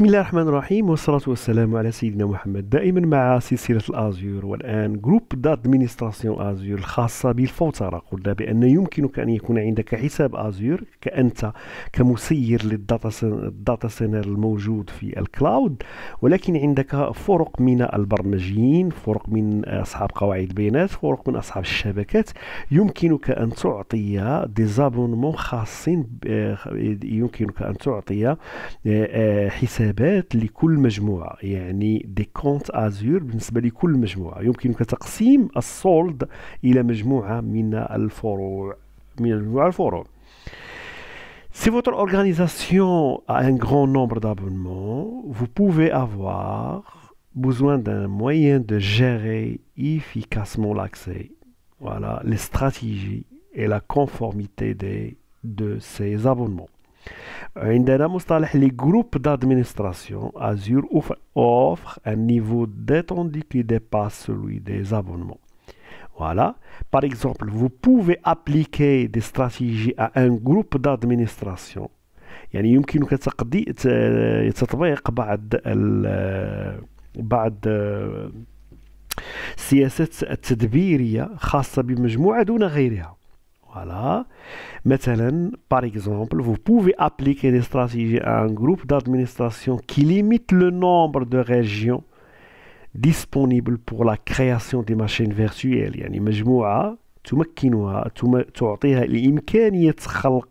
بسم الله الرحمن الرحيم والصلاة والسلام على سيدنا محمد دائما مع سلسلة الأزيور والآن جروب دادمينستراسيون أزيور الخاصة بالفوترة قلنا بأن يمكنك أن يكون عندك حساب أزيور كأنت كمسير للداتا سنر الموجود في الكلاود ولكن عندك فرق من البرمجيين فرق من أصحاب قواعد بيانات فرق من أصحاب الشبكات يمكنك أن تعطي ديزابونمون خاصين يمكنك أن تعطي آه، آه، حساب حسابات لكل مجموعة يعني دي كونت أزور بالنسبة لكل مجموعة يمكنك تقسيم السولد إلى مجموعة من الفروع من مجموعة الفروع Si votre organisation a un grand nombre d'abonnements, vous pouvez avoir besoin d'un moyen de gérer efficacement l'accès, voilà, les stratégies et la conformité des, de ces abonnements. عندنا مصطلح لي d'administration Azure offre un niveau d'étendue qui dépasse celui des abonnements. Voilà. Par exemple, vous pouvez appliquer des stratégies à un groupe d'administration. يعني يمكنك تقدي تطبيق بعض بعض السياسات التدبيرية خاصة بمجموعة دون غيرها voilà. Maintenant, par exemple, vous pouvez appliquer des stratégies à un groupe d'administration qui limite le nombre de régions disponibles pour la création des machines virtuelles. تمكنها تعطيها الإمكانية خلق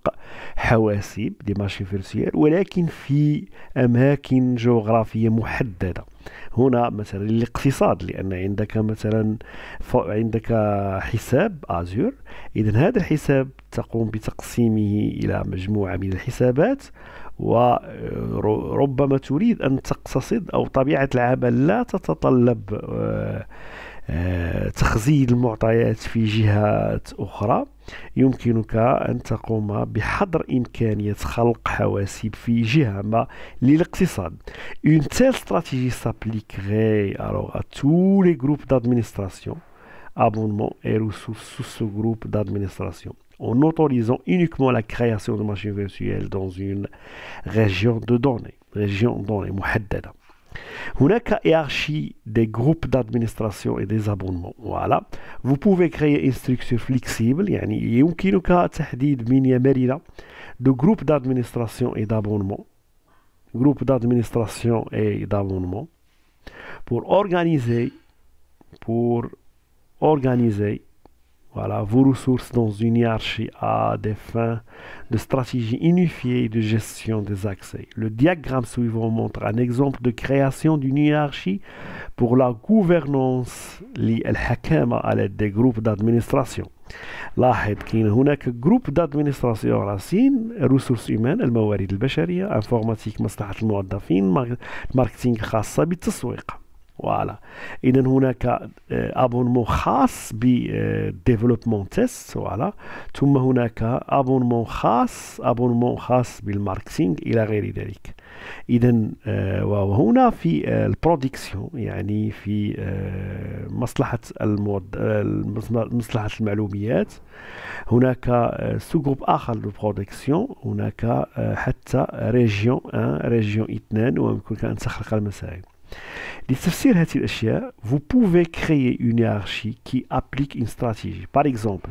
حواسيب دي مارشي فيرسيال ولكن في أماكن جغرافية محددة هنا مثلا الاقتصاد لأن عندك مثلا عندك حساب أزور إذا هذا الحساب تقوم بتقسيمه إلى مجموعة من الحسابات وربما تريد أن تقتصد أو طبيعة العمل لا تتطلب آه، تخزين المعطيات في جهات أخرى يمكنك أن تقوم بحظر إمكانية خلق حواسيب في جهة ما للاقتصاد Une telle stratégie s'appliquerait alors à tous les groupes d'administration, abonnements et ressources sous ce groupe d'administration en autorisant uniquement la création de machines virtuelles dans une région de données, région donnée, محددة. une hiérarchie des groupes d'administration et des abonnements. Voilà. Vous pouvez créer une structure flexible, يعني يمكنك تحديد de groupes d'administration et d'abonnement, Groupes d'administration et d'abonnement, pour organiser pour organiser voilà, vos ressources dans une hiérarchie à des fins de stratégie unifiée de gestion des accès. Le diagramme suivant montre un exemple de création d'une hiérarchie pour la gouvernance à l'aide des groupes d'administration. لاحظ كاين هناك جروب دادمينستراسيون راسين ريسورس ايمان فوالا اذا هناك ابونمون خاص ب ديفلوبمون تيست فوالا ثم هناك ابونمون خاص ابونمون خاص بالماركتينغ الى غير ذلك اذا وهنا في البروديكسيون يعني في مصلحه المود مصلحه المعلوميات هناك سو جروب اخر بروديكسيون هناك حتى ريجيون 1 ريجيون 2 ويمكنك ان تخلق المسائل vous pouvez créer une hiérarchie qui applique une stratégie. Par exemple,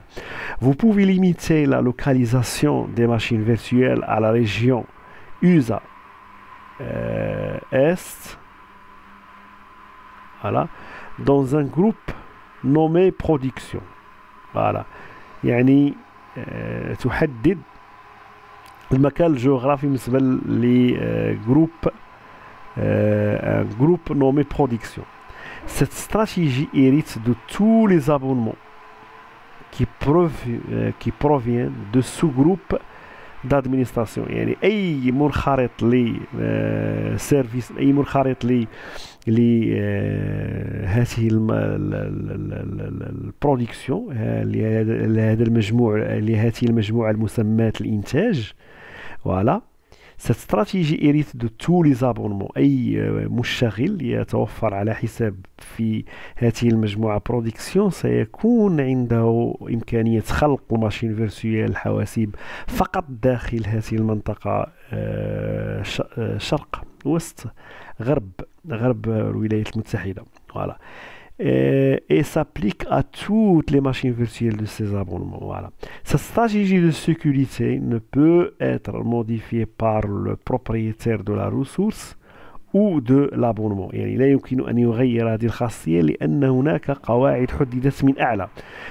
vous pouvez limiter la localisation des machines virtuelles à la région USA euh, Est, voilà, dans un groupe nommé production. Voilà. يعني euh, تحدد المكان الجغرافي un groupe nommé Production. Cette stratégie hérite de tous les abonnements qui, qui proviennent de sous groupe d'administration يعني les, منخرط les, سيرفيس les, les, les les, لهذا les, لهذه les les, voilà Cette stratégie hérite de tous les abonnements أي مشتغل يتوفر على حساب في هذه المجموعة برودكسيون سيكون عنده إمكانية خلق ماشين فيرسيوال حواسيب فقط داخل هذه المنطقة شرق وسط غرب غرب الولايات المتحدة فوالا et, s'applique à toutes les machines virtuelles de ces abonnements. Voilà. Cette stratégie de sécurité ne peut être modifiée par le propriétaire de la ressource ou de l'abonnement يعني لا يمكن أن يغير هذه الخاصية لأن هناك قواعد حددت من أعلى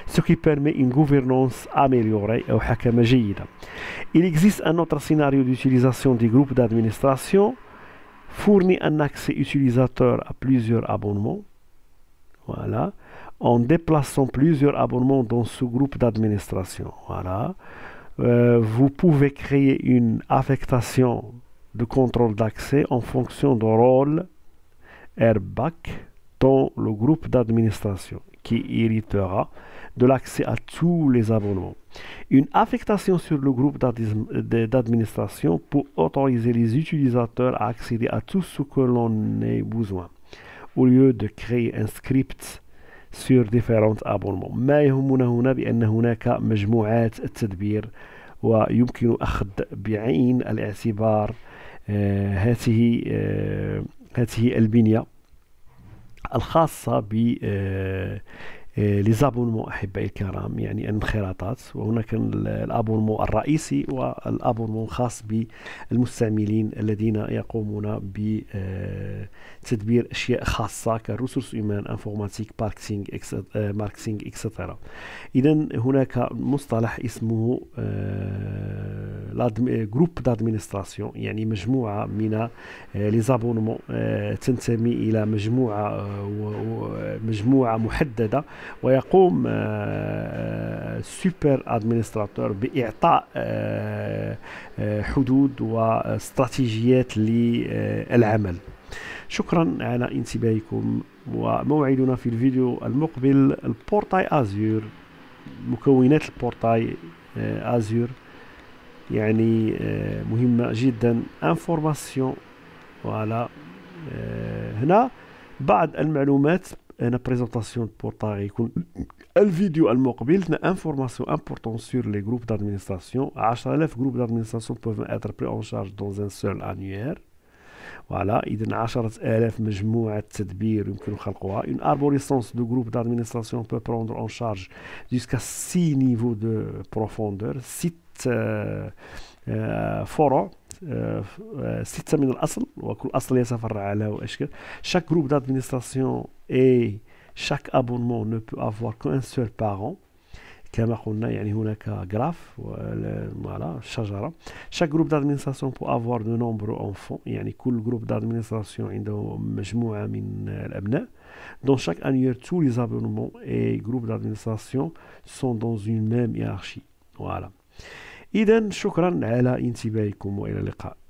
ce qui permet une gouvernance améliorée Il existe un autre scénario d'utilisation des groupes d'administration fournit un accès utilisateur à plusieurs abonnements voilà. En déplaçant plusieurs abonnements dans ce groupe d'administration. Voilà. Euh, vous pouvez créer une affectation de contrôle d'accès en fonction du rôle AirBac dans le groupe d'administration qui héritera de l'accès à tous les abonnements. Une affectation sur le groupe d'administration pour autoriser les utilisateurs à accéder à tout ce que l'on ait besoin. au lieu de créer un script sur différents abonnements ما يهمنا هنا بأن هناك مجموعات التدبير ويمكن أخذ بعين الاعتبار هذه هذه البنية الخاصة ب آه، ليزابونمون احبائي الكرام يعني الانخراطات وهناك الابونمون الرئيسي والابونمون الخاص بالمستعملين الذين يقومون بتدبير آه، اشياء خاصه كالريسورس ايمان انفورماتيك باركسينغ آه، ماركسينغ اكسترا اذا هناك مصطلح اسمه جروب دادمينستراسيون يعني مجموعه من ليزابونمون تنتمي الى مجموعه مجموعه محدده ويقوم السوبر آه، آه، ادمنستراتور باعطاء آه، حدود واستراتيجيات للعمل شكرا على انتباهكم وموعدنا في الفيديو المقبل البورتاي ازور مكونات البورتاي ازور يعني مهمه جدا انفورماسيون وعلى هنا بعض المعلومات une présentation portant le vidéo une information importante sur les groupes d'administration hlf groupes d'administration peuvent être pris en charge dans un seul annuaire voilà il y a hlf مجموعة تذبير يمكن خلقها une arborescence de groupe d'administration peut prendre en charge jusqu'à six niveaux de profondeur six euh, euh, forum chaque groupe d'administration et chaque abonnement ne peut avoir qu'un seul parent chaque groupe d'administration peut avoir de nombreux enfants groupe d'administration Dans chaque annuaire, tous les abonnements et groupes d'administration sont dans une même hiérarchie. Voilà. إذا شكرا على انتباهكم وإلى اللقاء